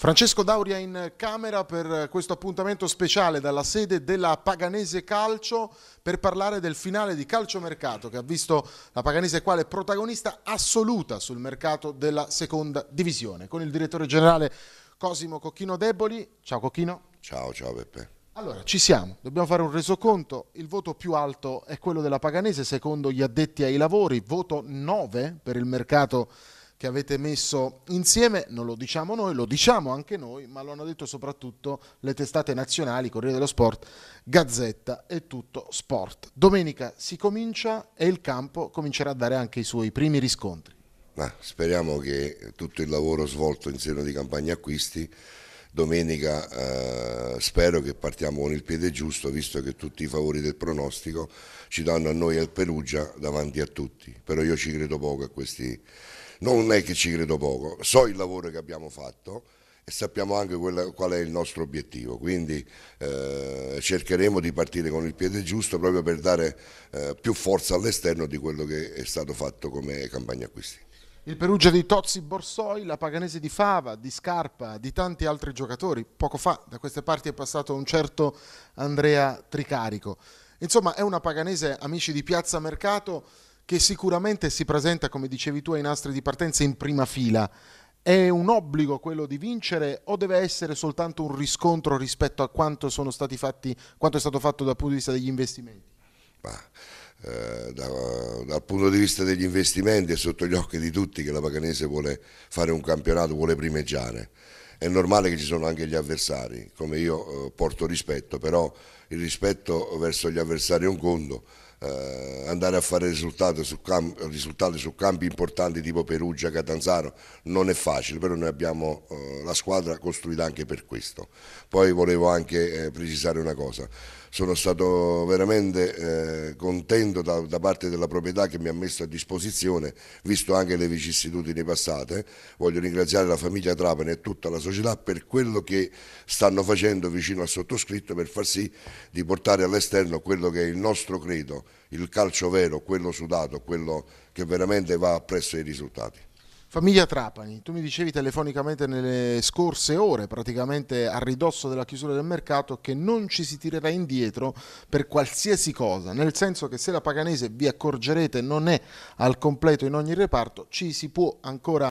Francesco Dauria in camera per questo appuntamento speciale dalla sede della Paganese Calcio per parlare del finale di calciomercato che ha visto la Paganese quale protagonista assoluta sul mercato della seconda divisione con il direttore generale Cosimo Cocchino Deboli. Ciao Cocchino. Ciao, ciao Peppe. Allora, ci siamo, dobbiamo fare un resoconto. Il voto più alto è quello della Paganese secondo gli addetti ai lavori, voto 9 per il mercato che avete messo insieme, non lo diciamo noi, lo diciamo anche noi, ma lo hanno detto soprattutto le testate nazionali, Corriere dello Sport, Gazzetta e tutto sport. Domenica si comincia e il campo comincerà a dare anche i suoi primi riscontri. Ma speriamo che tutto il lavoro svolto in seno di campagna acquisti domenica eh, spero che partiamo con il piede giusto visto che tutti i favori del pronostico ci danno a noi e al Perugia davanti a tutti, però io ci credo poco a questi, non è che ci credo poco, so il lavoro che abbiamo fatto e sappiamo anche quella, qual è il nostro obiettivo, quindi eh, cercheremo di partire con il piede giusto proprio per dare eh, più forza all'esterno di quello che è stato fatto come campagna acquisti. Il Perugia di Tozzi Borsoi, la Paganese di Fava, di Scarpa, di tanti altri giocatori. Poco fa da queste parti è passato un certo Andrea Tricarico. Insomma, è una Paganese, amici di Piazza Mercato, che sicuramente si presenta, come dicevi tu, ai nastri di partenza in prima fila. È un obbligo quello di vincere o deve essere soltanto un riscontro rispetto a quanto, fatti, quanto è stato fatto dal punto di vista degli investimenti? Ma, eh, da, dal punto di vista degli investimenti è sotto gli occhi di tutti che la Paganese vuole fare un campionato, vuole primeggiare. È normale che ci sono anche gli avversari, come io eh, porto rispetto, però il rispetto verso gli avversari è un conto, eh, andare a fare risultati su, camp- risultati su, campi importanti tipo Perugia, Catanzaro non è facile, però noi abbiamo eh, la squadra costruita anche per questo. Poi volevo anche eh, precisare una cosa, sono stato veramente eh, contento da, da, parte della proprietà che mi ha messo a disposizione, visto anche le vicissitudini passate, voglio ringraziare la famiglia Trapani e tutta la società per quello che stanno facendo vicino al sottoscritto per far sì di portare all'esterno quello che è il nostro credo il calcio vero, quello sudato, quello che veramente va presso i risultati. Famiglia Trapani, tu mi dicevi telefonicamente nelle scorse ore, praticamente a ridosso della chiusura del mercato, che non ci si tirerà indietro per qualsiasi cosa, nel senso che se la Paganese, vi accorgerete, non è al completo in ogni reparto, ci si può ancora